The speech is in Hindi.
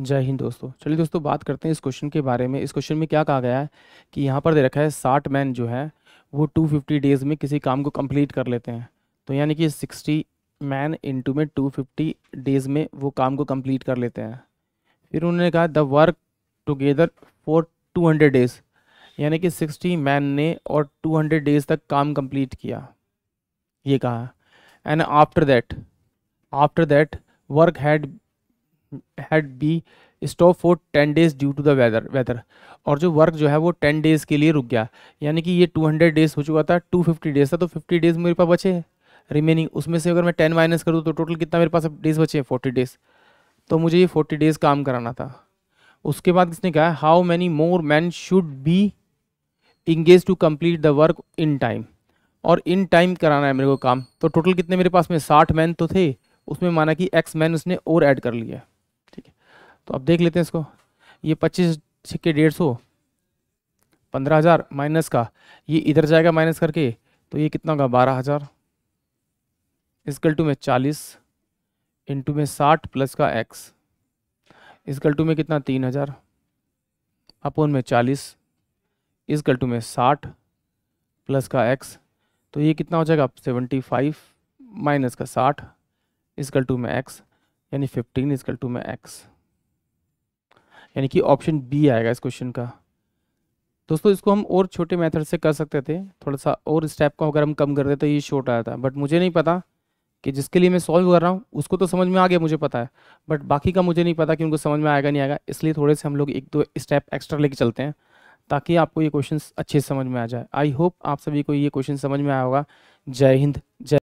जय हिंद दोस्तों चलिए दोस्तों बात करते हैं इस क्वेश्चन के बारे में इस क्वेश्चन में क्या कहा गया है कि यहाँ पर दे रखा है साठ मैन जो है वो टू फिफ्टी डेज़ में किसी काम को कंप्लीट कर लेते हैं तो यानी कि सिक्सटी मैन इंटू में टू फिफ्टी डेज़ में वो काम को कंप्लीट कर लेते हैं फिर उन्होंने कहा the work together for hundred days यानी कि सिक्सटी मैन ने और हंड्रेड डेज़ तक काम कंप्लीट किया ये कहा and after that after that work had had be stop for ten days due to the weather weather और जो वर्क जो है वो टेन डेज़ के लिए रुक गया यानी कि ये टू हंड्रेड डेज़ हो चुका था टू फिफ्टी डेज़ था तो फिफ्टी डेज़ मेरे पास बचे रिमेनिंग उसमें से अगर मैं टेन माइनस करूँ तो टोटल कितना मेरे पास डेज़ बचे हैं फोर्टी डेज़ तो मुझे ये फोर्टी डेज़ काम कराना था उसके बाद किसने कहा how many more man should be engage to complete the work in time और इन टाइम कराना है मेरे को काम तो टोटल कितने मेरे पास में साठ मैन तो थे उसमें माना कि एक्स मैन उसने और ऐड कर लिया तो आप देख लेते हैं इसको ये पच्चीस छिक्के डेढ़ सौ पंद्रह हज़ार माइनस का ये इधर जाएगा माइनस करके तो ये कितना होगा बारह हज़ार इसकल टू में चालीस इंटू में साठ प्लस का एक्स इसकल टू में कितना तीन हज़ार अपोन में चालीस इसकल टू में साठ प्लस का एक्स तो ये कितना हो जाएगा सेवेंटी फाइव माइनस का साठ इसकल टू में एक्स यानी फिफ्टीन इसकल टू में एक्स यानी कि ऑप्शन बी आएगा इस क्वेश्चन का दोस्तों इसको हम और छोटे मेथड से कर सकते थे थोड़ा सा और स्टेप को अगर हम कम कर देते तो ये शॉर्ट आया था बट मुझे नहीं पता कि जिसके लिए मैं सॉल्व कर रहा हूँ उसको तो समझ में आ गया मुझे पता है बट बाकी का मुझे नहीं पता कि उनको समझ में आएगा नहीं आएगा इसलिए थोड़े से हम लोग एक दो स्टेप एक्स्ट्रा लेके चलते हैं ताकि आपको ये क्वेश्चन अच्छे समझ में आ जाए आई होप आप सभी को ये क्वेश्चन समझ में आया होगा जय हिंद जय